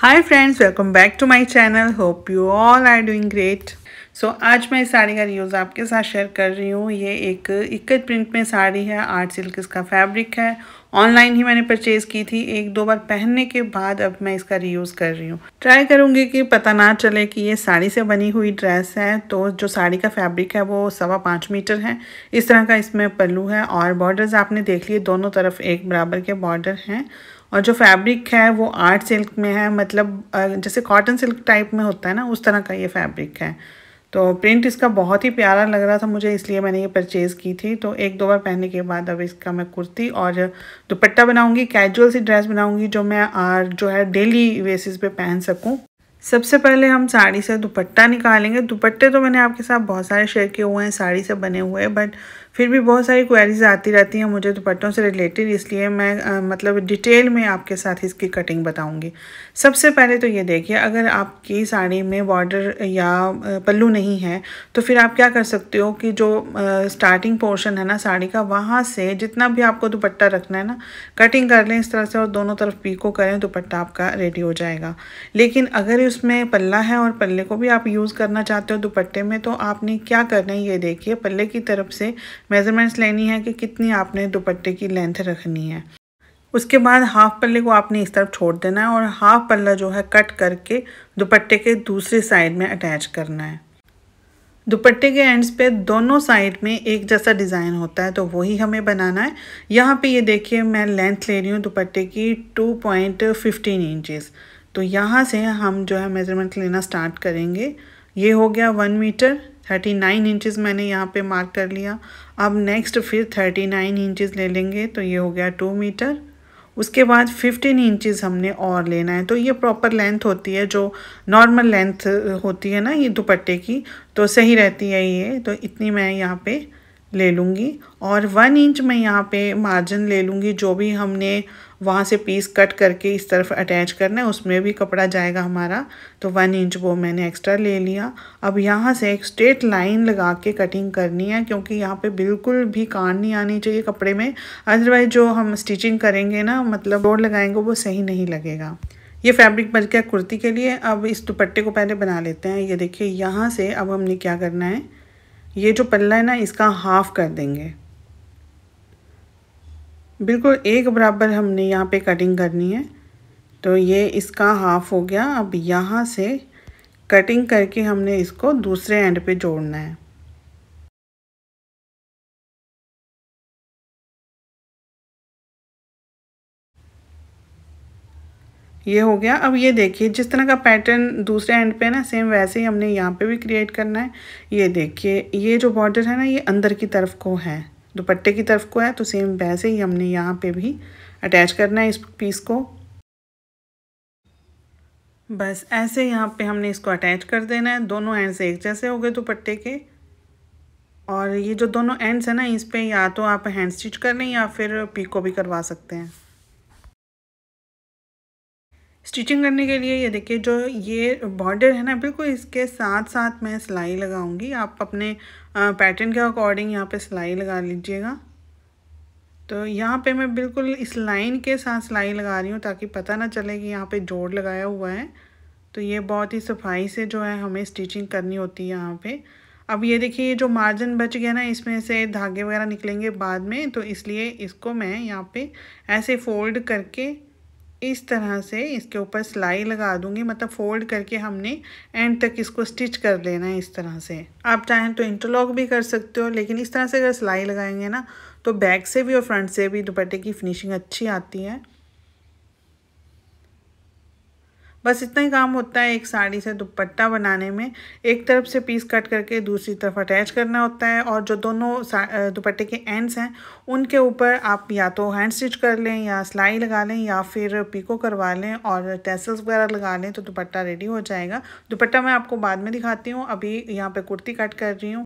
hi friends welcome back to my channel hope you all are doing great so आज मैं इस साड़ी का reviews आपके साथ शेयर कर रही हूँ ये एक इक्कत प्रिंट में साड़ी है आर्ट सिल्क इसका फैब्रिक है ऑनलाइन ही मैंने परचेज़ की थी एक दो बार पहनने के बाद अब मैं इसका रियूज कर रही हूँ ट्राई करूँगी कि पता ना चले कि ये साड़ी से बनी हुई ड्रेस है तो जो साड़ी का फैब्रिक है वो सवा पाँच मीटर है इस तरह का इसमें पल्लू है और बॉर्डर्स आपने देख लिए दोनों तरफ एक बराबर के बॉर्डर हैं और जो फैब्रिक है वो आर्ट सिल्क में है मतलब जैसे कॉटन सिल्क टाइप में होता है ना उस तरह का ये फैब्रिक है तो प्रिंट इसका बहुत ही प्यारा लग रहा था मुझे इसलिए मैंने ये परचेज़ की थी तो एक दो बार पहनने के बाद अब इसका मैं कुर्ती और दुपट्टा बनाऊंगी कैजुअल सी ड्रेस बनाऊंगी जो मैं आर जो है डेली बेसिस पे पहन सकूँ सबसे पहले हम साड़ी से दुपट्टा निकालेंगे दुपट्टे तो मैंने आपके साथ बहुत सारे शेयर किए हुए हैं साड़ी से बने हुए बट फिर भी बहुत सारी क्वेरीज आती रहती हैं मुझे दुपट्टों से रिलेटेड इसलिए मैं आ, मतलब डिटेल में आपके साथ इसकी कटिंग बताऊंगी सबसे पहले तो ये देखिए अगर आपकी साड़ी में बॉर्डर या पल्लू नहीं है तो फिर आप क्या कर सकते हो कि जो आ, स्टार्टिंग पोर्शन है ना साड़ी का वहाँ से जितना भी आपको दुपट्टा रखना है ना कटिंग कर लें इस तरह से और दोनों तरफ पीको करें दुपट्टा आपका रेडी हो जाएगा लेकिन अगर उसमें पल्ला है और पल्ले को भी आप यूज़ करना चाहते हो दुपट्टे में तो आपने क्या करना है ये देखिए पल्ले की तरफ से मेज़रमेंट्स लेनी है कि कितनी आपने दुपट्टे की लेंथ रखनी है उसके बाद हाफ पल्ले को आपने इस तरफ छोड़ देना है और हाफ पल्ला जो है कट करके दुपट्टे के दूसरी साइड में अटैच करना है दुपट्टे के एंड्स पे दोनों साइड में एक जैसा डिज़ाइन होता है तो वही हमें बनाना है यहाँ पे ये देखिए मैं लेंथ ले रही हूँ दुपट्टे की टू पॉइंट फिफ्टीन इंचज़ तो यहाँ से हम जो है मेज़रमेंट लेना स्टार्ट करेंगे ये हो गया one metre thirty nine inches मैंने यहाँ पे मार्क कर लिया अब नेक्स्ट फिर थर्टी नाइन इंचज़ ले लेंगे तो ये हो गया टू मीटर उसके बाद फिफ्टीन इंचज़ हमने और लेना है तो ये प्रॉपर लेंथ होती है जो नॉर्मल लेंथ होती है ना ये दुपट्टे की तो सही रहती है ये तो इतनी मैं यहाँ पे ले लूँगी और वन इंच मैं यहाँ पे मार्जिन ले लूँगी जो भी हमने वहाँ से पीस कट करके इस तरफ अटैच करना है उसमें भी कपड़ा जाएगा हमारा तो वन इंच वो मैंने एक्स्ट्रा ले लिया अब यहाँ से एक स्ट्रेट लाइन लगा के कटिंग करनी है क्योंकि यहाँ पे बिल्कुल भी कान नहीं आनी चाहिए कपड़े में अदरवाइज जो हम स्टिचिंग करेंगे ना मतलब डोर लगाएंगे वो सही नहीं लगेगा ये फैब्रिक बच गया कुर्ती के लिए अब इस दुपट्टे को पहले बना लेते हैं ये देखिए यहाँ से अब हमने क्या करना है ये जो पल्ला है ना इसका हाफ कर देंगे बिल्कुल एक बराबर हमने यहाँ पे कटिंग करनी है तो ये इसका हाफ हो गया अब यहाँ से कटिंग करके हमने इसको दूसरे एंड पे जोड़ना है ये हो गया अब ये देखिए जिस तरह का पैटर्न दूसरे एंड पे है ना सेम वैसे ही हमने यहाँ पे भी क्रिएट करना है ये देखिए ये जो बॉर्डर है ना ये अंदर की तरफ को है दुपट्टे की तरफ को है तो सेम वैसे ही हमने यहाँ पे भी अटैच करना है इस पीस को बस ऐसे यहाँ पे हमने इसको अटैच कर देना है दोनों एंड्स एक जैसे हो गए दुपट्टे के और ये जो दोनों एंड्स हैं ना इस पर या तो आप हैंड स्टिच कर लें या फिर पीको भी करवा सकते हैं स्टिचिंग करने के लिए ये देखिए जो ये बॉर्डर है ना बिल्कुल इसके साथ साथ मैं सिलाई लगाऊंगी आप अपने पैटर्न के अकॉर्डिंग यहाँ पे सिलाई लगा लीजिएगा तो यहाँ पे मैं बिल्कुल इस लाइन के साथ सिलाई लगा रही हूँ ताकि पता ना चले कि यहाँ पे जोड़ लगाया हुआ है तो ये बहुत ही सफाई से जो है हमें स्टिचिंग करनी होती है यहाँ पे अब ये देखिए जो मार्जिन बच गया ना इसमें से धागे वगैरह निकलेंगे बाद में तो इसलिए इसको मैं यहाँ पे ऐसे फोल्ड करके इस तरह से इसके ऊपर सिलाई लगा दूंगी मतलब फोल्ड करके हमने एंड तक इसको स्टिच कर लेना है इस तरह से आप चाहें तो इंटरलॉक भी कर सकते हो लेकिन इस तरह से अगर सिलाई लगाएंगे ना तो बैक से भी और फ्रंट से भी दुपट्टे की फिनिशिंग अच्छी आती है बस इतना ही काम होता है एक साड़ी से दुपट्टा बनाने में एक तरफ से पीस कट करके दूसरी तरफ अटैच करना होता है और जो दोनों दुपट्टे के एंड्स हैं उनके ऊपर आप या तो हैंड स्टिच कर लें या सिलाई लगा लें या फिर पीको करवा लें और टेसल्स वगैरह लगा लें तो दुपट्टा रेडी हो जाएगा दुपट्टा मैं आपको बाद में दिखाती हूँ अभी यहाँ पर कुर्ती कट कर रही हूँ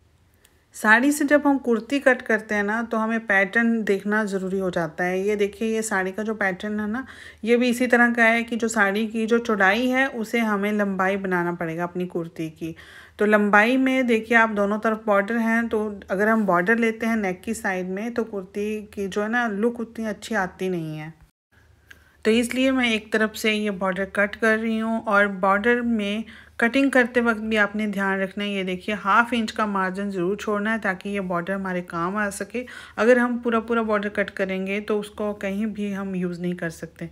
साड़ी से जब हम कुर्ती कट करते हैं ना तो हमें पैटर्न देखना ज़रूरी हो जाता है ये देखिए ये साड़ी का जो पैटर्न है ना ये भी इसी तरह का है कि जो साड़ी की जो चौड़ाई है उसे हमें लंबाई बनाना पड़ेगा अपनी कुर्ती की तो लंबाई में देखिए आप दोनों तरफ बॉर्डर हैं तो अगर हम बॉर्डर लेते हैं नेक की साइड में तो कुर्ती की जो है ना लुक उतनी अच्छी आती नहीं है तो इसलिए मैं एक तरफ से ये बॉर्डर कट कर रही हूँ और बॉर्डर में कटिंग करते वक्त भी आपने ध्यान रखना है ये देखिए हाफ इंच का मार्जिन ज़रूर छोड़ना है ताकि ये बॉर्डर हमारे काम आ सके अगर हम पूरा पूरा बॉर्डर कट करेंगे तो उसको कहीं भी हम यूज़ नहीं कर सकते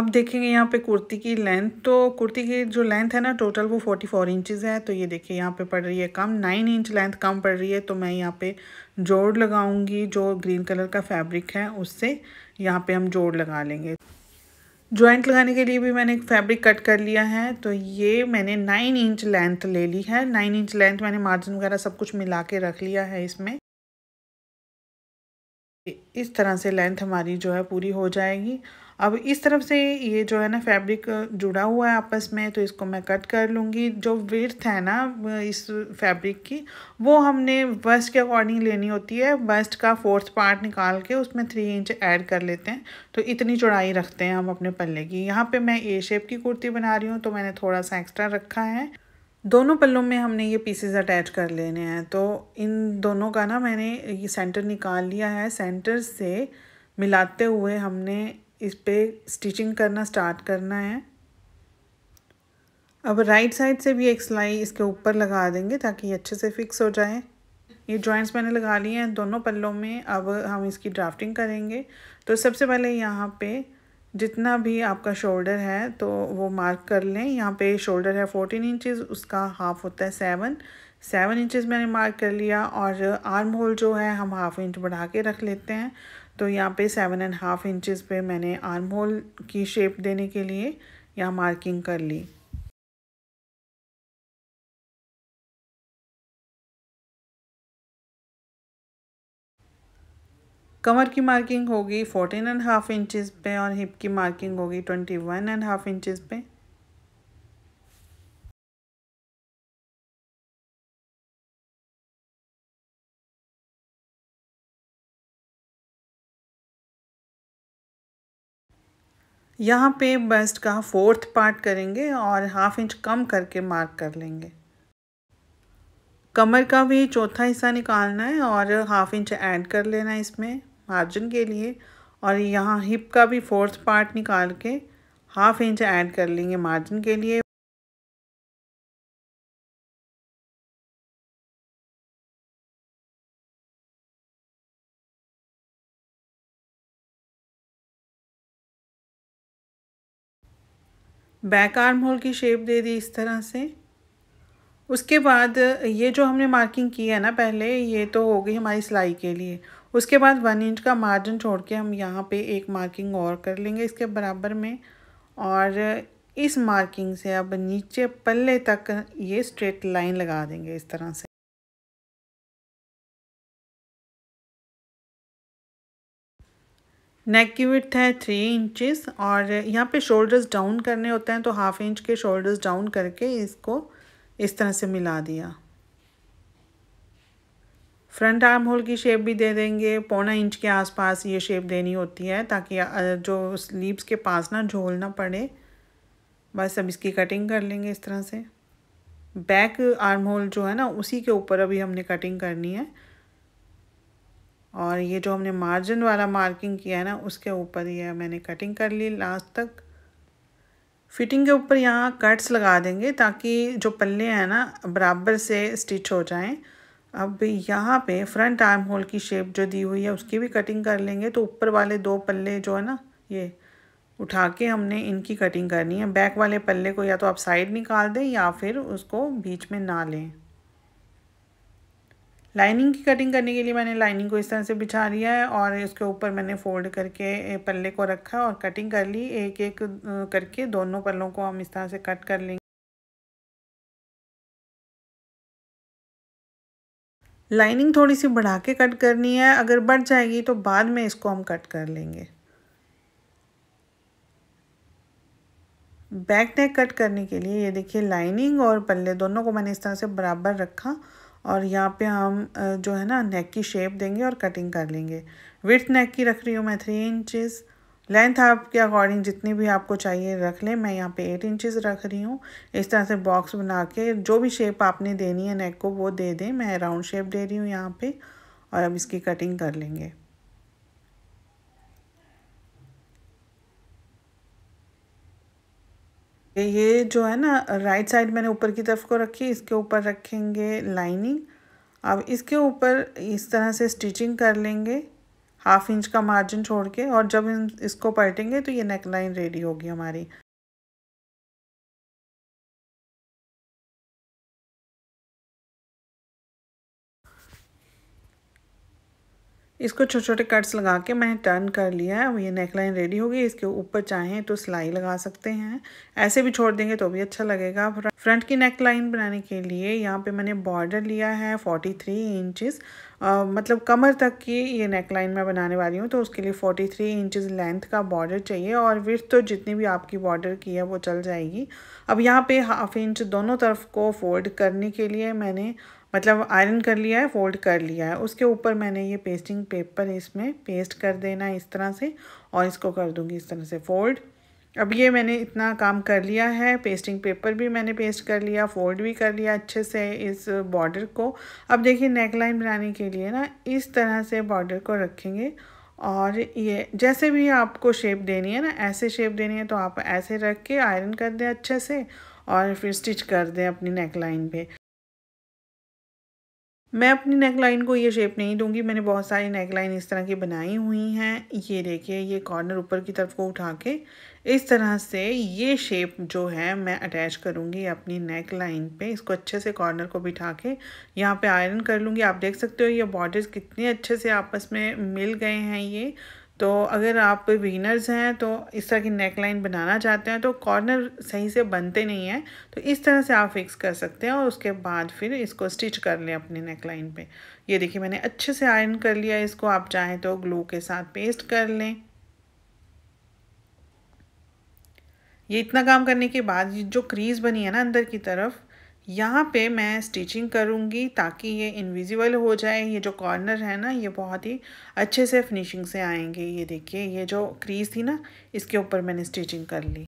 अब देखेंगे यहाँ पे कुर्ती की लेंथ तो कुर्ती की जो लेंथ है ना टोटल वो फोर्टी फोर इंचज़ है तो ये देखिए यहाँ पे पड़ रही है कम नाइन इंच लेंथ कम पड़ रही है तो मैं यहाँ पे जोड़ लगाऊंगी जो ग्रीन कलर का फैब्रिक है उससे यहाँ पे हम जोड़ लगा लेंगे ज्वाइंट लगाने के लिए भी मैंने एक फैब्रिक कट कर लिया है तो ये मैंने नाइन इंच लेंथ ले ली है नाइन इंच लेंथ मैंने मार्जिन वगैरह सब कुछ मिला के रख लिया है इसमें इस तरह से लेंथ हमारी जो है पूरी हो जाएगी अब इस तरफ से ये जो है ना फैब्रिक जुड़ा हुआ है आपस में तो इसको मैं कट कर लूँगी जो विर्थ है ना इस फैब्रिक की वो हमने बस्ट के अकॉर्डिंग लेनी होती है बस्ट का फोर्थ पार्ट निकाल के उसमें थ्री इंच ऐड कर लेते हैं तो इतनी चौड़ाई रखते हैं हम अपने पल्ले की यहाँ पर मैं ए शेप की कुर्ती बना रही हूँ तो मैंने थोड़ा सा एक्स्ट्रा रखा है दोनों पल्लों में हमने ये पीसेस अटैच कर लेने हैं तो इन दोनों का ना मैंने ये सेंटर निकाल लिया है सेंटर से मिलाते हुए हमने इस पर स्टिचिंग करना स्टार्ट करना है अब राइट साइड से भी एक सिलाई इसके ऊपर लगा देंगे ताकि ये अच्छे से फिक्स हो जाए ये जॉइंट्स मैंने लगा लिए हैं दोनों पल्लों में अब हम इसकी ड्राफ्टिंग करेंगे तो सबसे पहले यहाँ पे जितना भी आपका शोल्डर है तो वो मार्क कर लें यहाँ पे शोल्डर है फोर्टीन इंचज़ उसका हाफ होता है सेवन सेवन इंचज़ मैंने मार्क कर लिया और आर्म होल जो है हम हाफ इंच बढ़ा के रख लेते हैं तो यहाँ पे सेवन एंड हाफ इंचज़ पे मैंने आर्म होल की शेप देने के लिए यहाँ मार्किंग कर ली कमर की मार्किंग होगी फोर्टीन एंड हाफ इंचज़ पे और हिप की मार्किंग होगी twenty one and half inches पे यहाँ पे बस्ट का फोर्थ पार्ट करेंगे और हाफ इंच कम करके मार्क कर लेंगे कमर का भी चौथा हिस्सा निकालना है और हाफ इंच ऐड कर लेना है इसमें मार्जिन के लिए और यहाँ हिप का भी फोर्थ पार्ट निकाल के हाफ इंच ऐड कर लेंगे मार्जिन के लिए बैक आर्म होल की शेप दे दी इस तरह से उसके बाद ये जो हमने मार्किंग की है ना पहले ये तो हो गई हमारी सिलाई के लिए उसके बाद वन इंच का मार्जिन छोड़ के हम यहाँ पे एक मार्किंग और कर लेंगे इसके बराबर में और इस मार्किंग से अब नीचे पल्ले तक ये स्ट्रेट लाइन लगा देंगे इस तरह से नेक की विथ है थ्री इंचेस और यहाँ पे शोल्डर्स डाउन करने होते हैं तो हाफ इंच के शोल्डर्स डाउन करके इसको इस तरह से मिला दिया फ्रंट आर्म होल की शेप भी दे देंगे पौना इंच के आसपास ये शेप देनी होती है ताकि जो स्लीव्स के पास ना झोल ना पड़े बस अब इसकी कटिंग कर लेंगे इस तरह से बैक आर्म होल जो है ना उसी के ऊपर अभी हमने कटिंग करनी है और ये जो हमने मार्जिन वाला मार्किंग किया है ना उसके ऊपर ये मैंने कटिंग कर ली लास्ट तक फिटिंग के ऊपर यहाँ कट्स लगा देंगे ताकि जो पल्ले हैं ना बराबर से स्टिच हो जाएं अब यहाँ पे फ्रंट आर्म होल की शेप जो दी हुई है उसकी भी कटिंग कर लेंगे तो ऊपर वाले दो पल्ले जो है ना ये उठा के हमने इनकी कटिंग करनी है बैक वाले पल्ले को या तो आप साइड निकाल दें या फिर उसको बीच में ना लें लाइनिंग की कटिंग करने के लिए मैंने लाइनिंग को इस तरह से बिछा लिया है और इसके ऊपर मैंने फोल्ड करके पल्ले को रखा और कटिंग कर ली एक एक करके दोनों पल्लों को हम इस तरह से कट कर लेंगे लाइनिंग थोड़ी सी बढ़ा के कट करनी है अगर बढ़ जाएगी तो बाद में इसको हम कट कर लेंगे बैक नेक कट करने के लिए ये देखिए लाइनिंग और पल्ले दोनों को मैंने इस तरह से बराबर रखा और यहाँ पे हम जो है ना नेक की शेप देंगे और कटिंग कर लेंगे विथ नेक की रख रही हूँ मैं थ्री इंचेस लेंथ आपके अकॉर्डिंग जितनी भी आपको चाहिए रख लें मैं यहाँ पे एट इंचेस रख रही हूँ इस तरह से बॉक्स बना के जो भी शेप आपने देनी है नेक को वो दे दें मैं राउंड शेप दे रही हूँ यहाँ पर और अब इसकी कटिंग कर लेंगे ये जो है ना राइट साइड मैंने ऊपर की तरफ को रखी इसके ऊपर रखेंगे लाइनिंग अब इसके ऊपर इस तरह से स्टिचिंग कर लेंगे हाफ इंच का मार्जिन छोड़ के और जब इसको पलटेंगे तो ये नेक लाइन रेडी होगी हमारी इसको छोटे छोटे कट्स लगा के मैंने टर्न कर लिया है अब ये नेकलाइन रेडी होगी इसके ऊपर चाहें तो सिलाई लगा सकते हैं ऐसे भी छोड़ देंगे तो भी अच्छा लगेगा फ्रंट की नेक लाइन बनाने के लिए यहाँ पे मैंने बॉर्डर लिया है 43 थ्री इंचज़ मतलब कमर तक की ये नेक लाइन मैं बनाने वाली हूँ तो उसके लिए 43 थ्री इंचज़ लेंथ का बॉर्डर चाहिए और विर्थ तो जितनी भी आपकी बॉर्डर की है वो चल जाएगी अब यहाँ पे हाफ इंच दोनों तरफ को फोल्ड करने के लिए मैंने मतलब आयरन कर लिया है फोल्ड कर लिया है उसके ऊपर मैंने ये पेस्टिंग पेपर इसमें पेस्ट कर देना इस तरह से और इसको कर दूँगी इस तरह से फोल्ड अब ये मैंने इतना काम कर लिया है पेस्टिंग पेपर भी मैंने पेस्ट कर लिया फोल्ड भी कर लिया अच्छे से इस बॉर्डर को अब देखिए नेक लाइन बनाने के लिए ना इस तरह से बॉर्डर को रखेंगे और ये जैसे भी आपको शेप देनी है ना ऐसे शेप देनी है तो आप ऐसे रख के आयरन कर दें अच्छे से और फिर स्टिच कर दें अपनी नेक लाइन पर मैं अपनी नेक लाइन को ये शेप नहीं दूंगी मैंने बहुत सारी नेक लाइन इस तरह की बनाई हुई हैं ये देखिए ये कॉर्नर ऊपर की तरफ को उठा के इस तरह से ये शेप जो है मैं अटैच करूँगी अपनी नेक लाइन पे इसको अच्छे से कॉर्नर को बिठा के यहाँ पे आयरन कर लूँगी आप देख सकते हो ये बॉर्डर्स कितने अच्छे से आपस में मिल गए हैं ये तो अगर आप बिगिनर्स हैं तो इस तरह की नेक लाइन बनाना चाहते हैं तो कॉर्नर सही से बनते नहीं हैं तो इस तरह से आप फिक्स कर सकते हैं और उसके बाद फिर इसको स्टिच कर लें अपनी नेक लाइन पर ये देखिए मैंने अच्छे से आयरन कर लिया इसको आप चाहें तो ग्लू के साथ पेस्ट कर लें ये इतना काम करने के बाद जो क्रीज़ बनी है ना अंदर की तरफ यहाँ पे मैं स्टिचिंग करूँगी ताकि ये इनविजिबल हो जाए ये जो कॉर्नर है ना ये बहुत ही अच्छे से फिनिशिंग से आएंगे ये देखिए ये जो क्रीज थी ना इसके ऊपर मैंने स्टिचिंग कर ली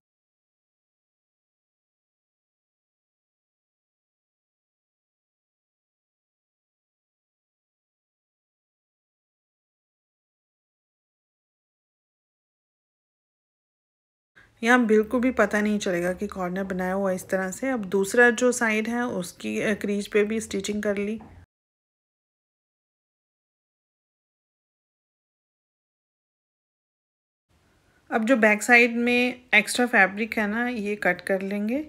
यहाँ बिल्कुल भी पता नहीं चलेगा कि कॉर्नर बनाया हुआ इस तरह से अब दूसरा जो साइड है उसकी क्रीज पे भी स्टिचिंग कर ली अब जो बैक साइड में एक्स्ट्रा फैब्रिक है ना ये कट कर लेंगे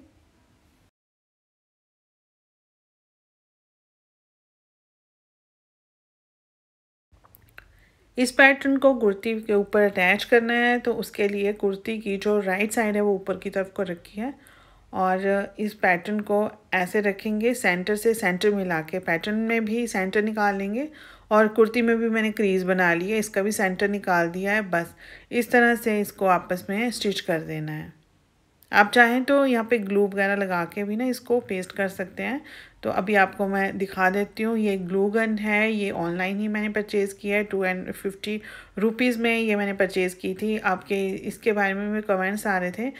इस पैटर्न को कुर्ती के ऊपर अटैच करना है तो उसके लिए कुर्ती की जो राइट साइड है वो ऊपर की तरफ को रखी है और इस पैटर्न को ऐसे रखेंगे सेंटर से सेंटर मिला के पैटर्न में भी सेंटर निकाल लेंगे और कुर्ती में भी मैंने क्रीज़ बना ली है इसका भी सेंटर निकाल दिया है बस इस तरह से इसको आपस में स्टिच कर देना है आप चाहें तो यहाँ पे ग्लू वगैरह लगा के भी ना इसको पेस्ट कर सकते हैं तो अभी आपको मैं दिखा देती हूँ ये ग्लू गन है ये ऑनलाइन ही मैंने परचेज़ किया है टू एंड फिफ्टी रुपीज़ में ये मैंने परचेज़ की थी आपके इसके बारे में भी कमेंट्स आ रहे थे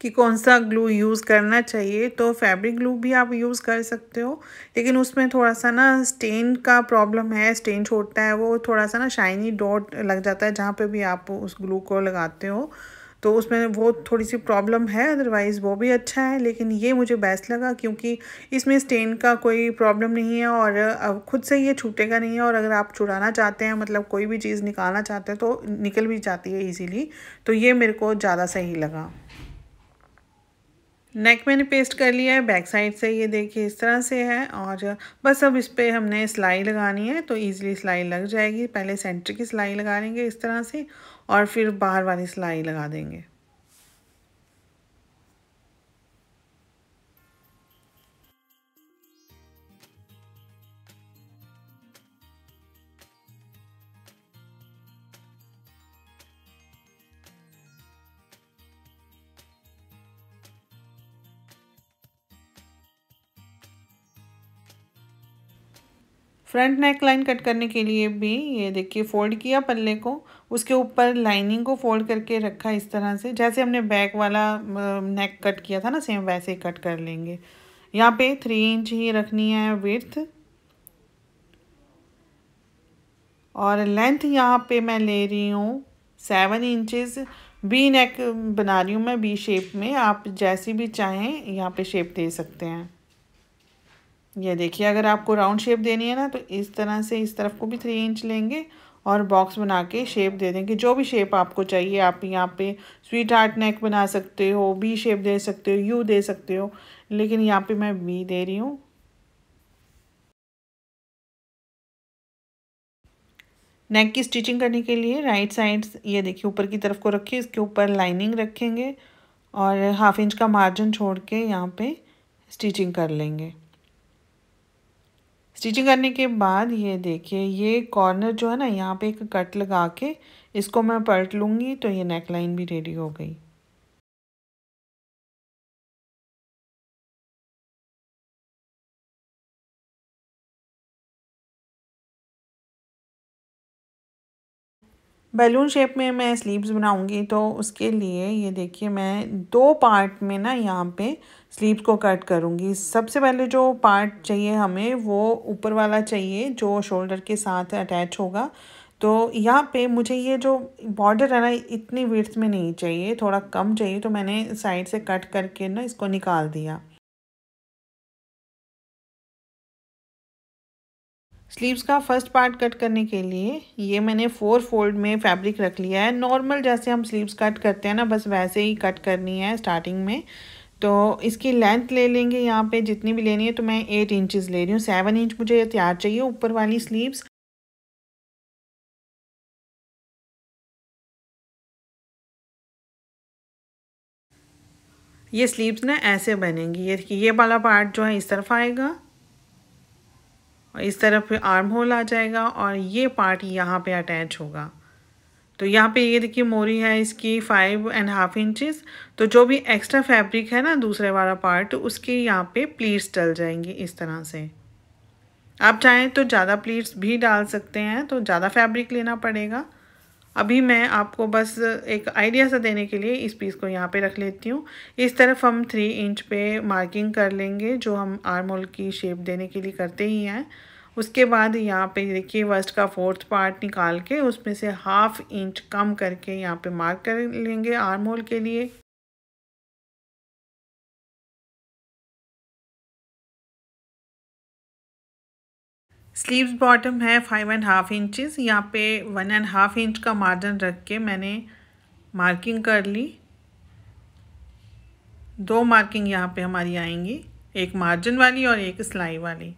कि कौन सा ग्लू यूज़ करना चाहिए तो फैब्रिक ग्लू भी आप यूज़ कर सकते हो लेकिन उसमें थोड़ा सा ना स्टेन का प्रॉब्लम है स्टेन छोड़ता है वो थोड़ा सा ना शाइनी डॉट लग जाता है जहाँ पे भी आप उस ग्लू को लगाते हो तो उसमें वो थोड़ी सी प्रॉब्लम है अदरवाइज़ वो भी अच्छा है लेकिन ये मुझे बेस्ट लगा क्योंकि इसमें स्टेन का कोई प्रॉब्लम नहीं है और ख़ुद से ये छूटेगा नहीं है और अगर आप चुड़ाना चाहते हैं मतलब कोई भी चीज़ निकालना चाहते हैं तो निकल भी जाती है ईजीली तो ये मेरे को ज़्यादा सही लगा नेक मैंने पेस्ट कर लिया है बैक साइड से ये देखिए इस तरह से है और बस अब इस पर हमने सिलाई लगानी है तो ईज़िली सिलाई लग जाएगी पहले सेंटर की सिलाई लगा लेंगे इस तरह से और फिर बाहर वाली सिलाई लगा देंगे फ्रंट नेक लाइन कट करने के लिए भी ये देखिए फोल्ड किया पल्ले को उसके ऊपर लाइनिंग को फोल्ड करके रखा इस तरह से जैसे हमने बैक वाला नेक कट किया था ना सेम वैसे ही कट कर लेंगे यहाँ पे थ्री इंच ही रखनी है विर्थ और लेंथ यहाँ पे मैं ले रही हूँ सेवन इंचज़ बी नेक बना रही हूँ मैं बी शेप में आप जैसी भी चाहें यहाँ पे शेप दे सकते हैं ये देखिए अगर आपको राउंड शेप देनी है ना तो इस तरह से इस तरफ को भी थ्री इंच लेंगे और बॉक्स बना के शेप दे देंगे जो भी शेप आपको चाहिए आप यहाँ पे स्वीट हार्ट नेक बना सकते हो बी शेप दे सकते हो यू दे सकते हो लेकिन यहाँ पे मैं बी दे रही हूँ नेक की स्टिचिंग करने के लिए राइट साइड ये देखिए ऊपर की तरफ को रखिए इसके ऊपर लाइनिंग रखेंगे और हाफ इंच का मार्जिन छोड़ के यहाँ पे स्टिचिंग कर लेंगे स्टिचिंग करने के बाद ये देखिए ये कॉर्नर जो है ना यहाँ पे एक कट लगा के इसको मैं पलट लूँगी तो ये नेक लाइन भी रेडी हो गई बैलून शेप में मैं स्लीव्स बनाऊंगी तो उसके लिए ये देखिए मैं दो पार्ट में ना यहाँ पे स्लीव्स को कट करूँगी सबसे पहले जो पार्ट चाहिए हमें वो ऊपर वाला चाहिए जो शोल्डर के साथ अटैच होगा तो यहाँ पे मुझे ये जो बॉर्डर है ना इतनी विर्थ में नहीं चाहिए थोड़ा कम चाहिए तो मैंने साइड से कट करके ना इसको निकाल दिया स्लीव्स का फर्स्ट पार्ट कट करने के लिए ये मैंने फोर फोल्ड में फैब्रिक रख लिया है नॉर्मल जैसे हम स्लीव्स कट करते हैं ना बस वैसे ही कट करनी है स्टार्टिंग में तो इसकी लेंथ ले लेंगे यहाँ पे जितनी भी लेनी है तो मैं एट इंचज़ ले रही हूँ सेवन इंच मुझे तैयार चाहिए ऊपर वाली स्लीव्स ये स्लीव्स ना ऐसे बनेंगी ये ये वाला पार्ट जो है इस तरफ आएगा और इस तरफ आर्म होल आ जाएगा और ये पार्ट यहाँ पे अटैच होगा तो यहाँ पे ये देखिए मोरी है इसकी फाइव एंड हाफ इंचेस तो जो भी एक्स्ट्रा फैब्रिक है ना दूसरे वाला पार्ट उसके यहाँ पे प्लीट्स डल जाएंगी इस तरह से आप चाहें तो ज़्यादा प्लीट्स भी डाल सकते हैं तो ज़्यादा फैब्रिक लेना पड़ेगा अभी मैं आपको बस एक आइडिया सा देने के लिए इस पीस को यहाँ पे रख लेती हूँ इस तरफ हम थ्री इंच पे मार्किंग कर लेंगे जो हम होल की शेप देने के लिए करते ही हैं उसके बाद यहाँ पे देखिए वर्स्ट का फोर्थ पार्ट निकाल के उसमें से हाफ इंच कम करके यहाँ पे मार्क कर लेंगे आर्म होल के लिए स्लीव्स बॉटम है फाइव एंड हाफ इंचज़ यहाँ पे वन एंड हाफ इंच का मार्जिन रख के मैंने मार्किंग कर ली दो मार्किंग यहाँ पे हमारी आएंगी एक मार्जिन वाली और एक सिलाई वाली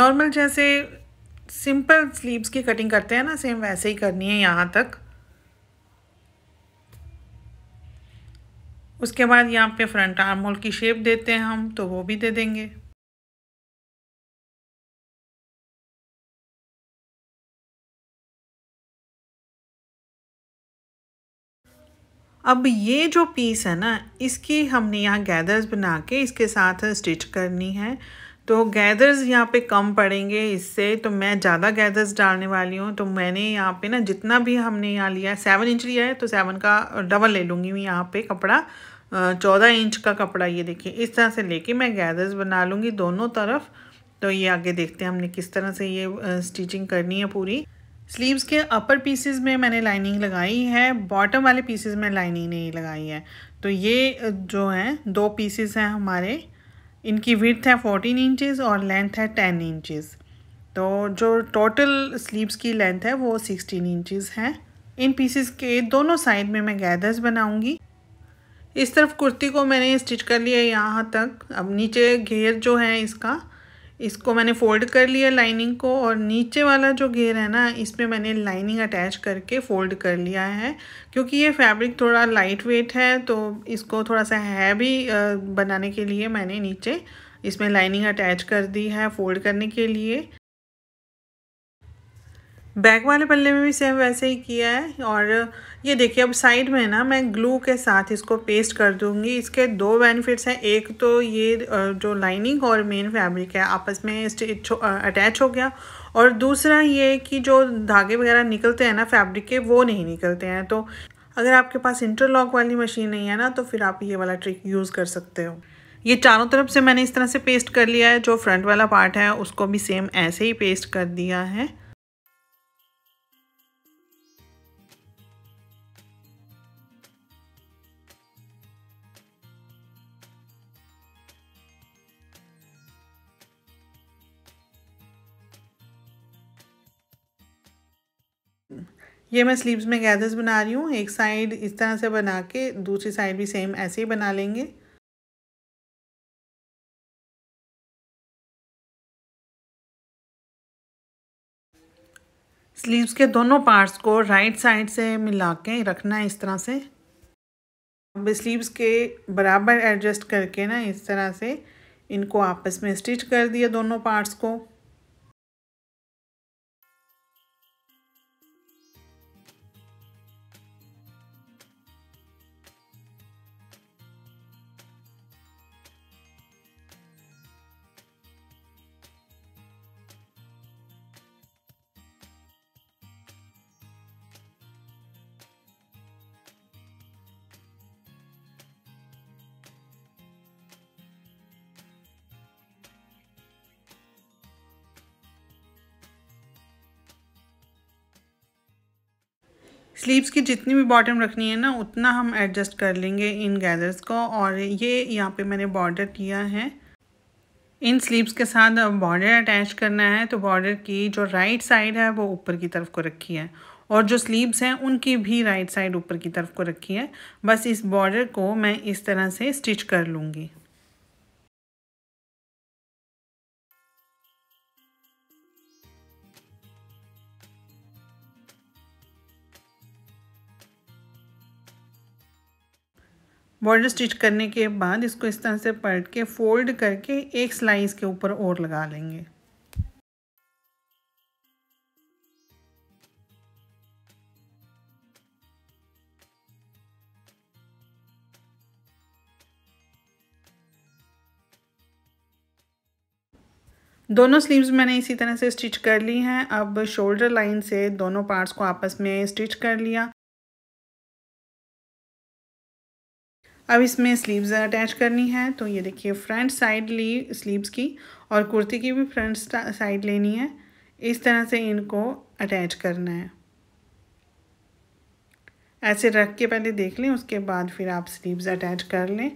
नॉर्मल जैसे सिंपल स्लीव्स की कटिंग करते हैं ना सेम वैसे ही करनी है यहाँ तक उसके बाद यहाँ पे फ्रंट आर्म होल की शेप देते हैं हम तो वो भी दे देंगे अब ये जो पीस है ना इसकी हमने यहाँ गैदर्स बना के इसके साथ स्टिच करनी है तो गैदर्स यहाँ पे कम पड़ेंगे इससे तो मैं ज़्यादा गैदर्स डालने वाली हूँ तो मैंने यहाँ पे ना जितना भी हमने यहाँ लिया है सेवन इंच लिया है तो सेवन का डबल ले लूँगी मैं यहाँ पे कपड़ा चौदह इंच का कपड़ा ये देखिए इस तरह से लेके मैं गैदर्स बना लूँगी दोनों तरफ तो ये आगे देखते हैं हमने किस तरह से ये स्टिचिंग करनी है पूरी स्लीव्स के अपर पीसेस में मैंने लाइनिंग लगाई है बॉटम वाले पीसेस में लाइनिंग नहीं लगाई है तो ये जो है दो पीसेस हैं हमारे इनकी विथ है फोर्टीन इंचज़ और लेंथ है टेन इंचज़ तो जो टोटल स्लीव्स की लेंथ है वो सिक्सटीन इंचज़ है इन पीसेस के दोनों साइड में मैं गैदर्स बनाऊंगी इस तरफ कुर्ती को मैंने स्टिच कर लिया यहाँ तक अब नीचे घेर जो है इसका इसको मैंने फोल्ड कर लिया लाइनिंग को और नीचे वाला जो घेर है ना इसमें मैंने लाइनिंग अटैच करके फोल्ड कर लिया है क्योंकि ये फैब्रिक थोड़ा लाइट वेट है तो इसको थोड़ा सा हैवी बनाने के लिए मैंने नीचे इसमें लाइनिंग अटैच कर दी है फोल्ड करने के लिए बैक वाले पल्ले में भी सेम वैसे ही किया है और ये देखिए अब साइड में ना मैं ग्लू के साथ इसको पेस्ट कर दूंगी इसके दो बेनिफिट्स हैं एक तो ये जो लाइनिंग और मेन फैब्रिक है आपस में अटैच हो गया और दूसरा ये कि जो धागे वगैरह निकलते हैं ना फैब्रिक के वो नहीं निकलते हैं तो अगर आपके पास इंटरलॉक वाली मशीन नहीं है ना तो फिर आप ये वाला ट्रिक यूज़ कर सकते हो ये चारों तरफ से मैंने इस तरह से पेस्ट कर लिया है जो फ्रंट वाला पार्ट है उसको भी सेम ऐसे ही पेस्ट कर दिया है ये मैं स्लीव्स में गैदर्स बना रही हूँ एक साइड इस तरह से बना के दूसरी साइड भी सेम ऐसे ही बना लेंगे स्लीव्स के दोनों पार्ट्स को राइट साइड से मिला के रखना है इस तरह से अब स्लीव्स के बराबर एडजस्ट करके ना इस तरह से इनको आपस में स्टिच कर दिया दोनों पार्ट्स को स्लीव्स की जितनी भी बॉटम रखनी है ना उतना हम एडजस्ट कर लेंगे इन गैदर्स को और ये यहाँ पे मैंने बॉर्डर किया है इन स्लीव्स के साथ बॉर्डर अटैच करना है तो बॉर्डर की जो राइट साइड है वो ऊपर की तरफ को रखी है और जो स्लीव्स हैं उनकी भी राइट साइड ऊपर की तरफ को रखी है बस इस बॉर्डर को मैं इस तरह से स्टिच कर लूँगी बॉर्डर स्टिच करने के बाद इसको इस तरह से पलट के फोल्ड करके एक स्लाइस के ऊपर और लगा लेंगे दोनों स्लीव्स मैंने इसी तरह से स्टिच कर ली हैं अब शोल्डर लाइन से दोनों पार्ट्स को आपस में स्टिच कर लिया अब इसमें स्लीव्स अटैच करनी है तो ये देखिए फ्रंट साइड ली स्लीव्स की और कुर्ती की भी फ्रंट साइड लेनी है इस तरह से इनको अटैच करना है ऐसे रख के पहले देख लें उसके बाद फिर आप स्लीव्स अटैच कर लें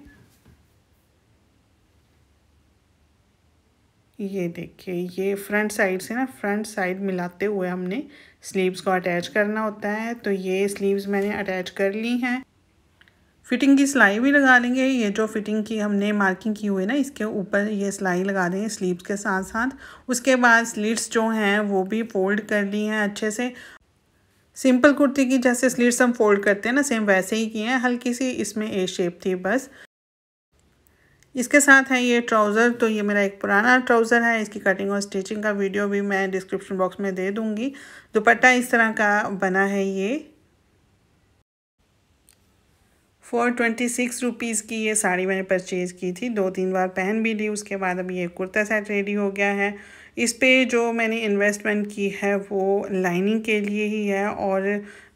ये देखिए ये फ्रंट साइड से ना फ्रंट साइड मिलाते हुए हमने स्लीव्स को अटैच करना होता है तो ये स्लीव्स मैंने अटैच कर ली हैं फिटिंग की सिलाई भी लगा लेंगे ये जो फिटिंग की हमने मार्किंग की हुई ना इसके ऊपर ये सिलाई लगा देंगे स्लीव्स के साथ साथ उसके बाद स्लीट्स जो हैं वो भी फोल्ड कर ली हैं अच्छे से सिंपल कुर्ती की जैसे स्लीट्स हम फोल्ड करते हैं ना सेम वैसे ही किए हैं हल्की सी इसमें ए शेप थी बस इसके साथ है ये ट्राउज़र तो ये मेरा एक पुराना ट्राउज़र है इसकी कटिंग और स्टिचिंग का वीडियो भी मैं डिस्क्रिप्शन बॉक्स में दे दूँगी दुपट्टा इस तरह का बना है ये फोर ट्वेंटी सिक्स रुपीज़ की ये साड़ी मैंने परचेज़ की थी दो तीन बार पहन भी ली उसके बाद अभी ये कुर्ता सेट रेडी हो गया है इस पर जो मैंने इन्वेस्टमेंट की है वो लाइनिंग के लिए ही है और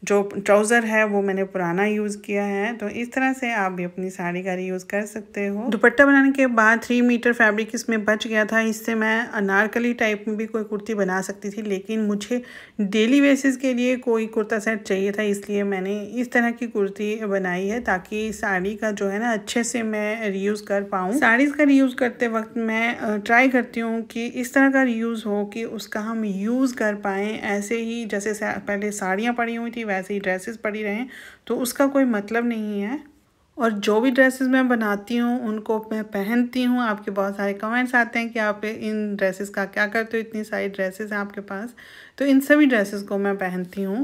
जो ट्राउज़र है वो मैंने पुराना यूज़ किया है तो इस तरह से आप भी अपनी साड़ी का यूज़ कर सकते हो दुपट्टा बनाने के बाद थ्री मीटर फैब्रिक इसमें बच गया था इससे मैं अनारकली टाइप में भी कोई कुर्ती बना सकती थी लेकिन मुझे डेली बेसिस के लिए कोई कुर्ता सेट चाहिए था इसलिए मैंने इस तरह की कुर्ती बनाई है ताकि साड़ी का जो है ना अच्छे से मैं रीयूज़ कर पाऊँ साड़ीज़ का रीयूज़ करते वक्त मैं ट्राई करती हूँ कि इस तरह का रीयूज़ हो कि उसका हम यूज़ कर पाएँ ऐसे ही जैसे पहले साड़ियाँ पड़ी हुई थी वैसे ही ड्रेसेस पड़ी रहें तो उसका कोई मतलब नहीं है और जो भी ड्रेसेस मैं बनाती हूँ उनको मैं पहनती हूँ आपके बहुत सारे कमेंट्स आते हैं कि आप इन ड्रेसेस का क्या करते हो इतनी सारी ड्रेसेस हैं आपके पास तो इन सभी ड्रेसेस को मैं पहनती हूँ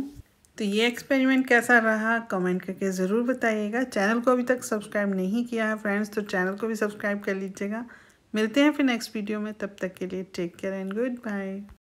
तो ये एक्सपेरिमेंट कैसा रहा कमेंट करके ज़रूर बताइएगा चैनल को अभी तक सब्सक्राइब नहीं किया है फ्रेंड्स तो चैनल को भी सब्सक्राइब कर लीजिएगा मिलते हैं फिर नेक्स्ट वीडियो में तब तक के लिए take care and good bye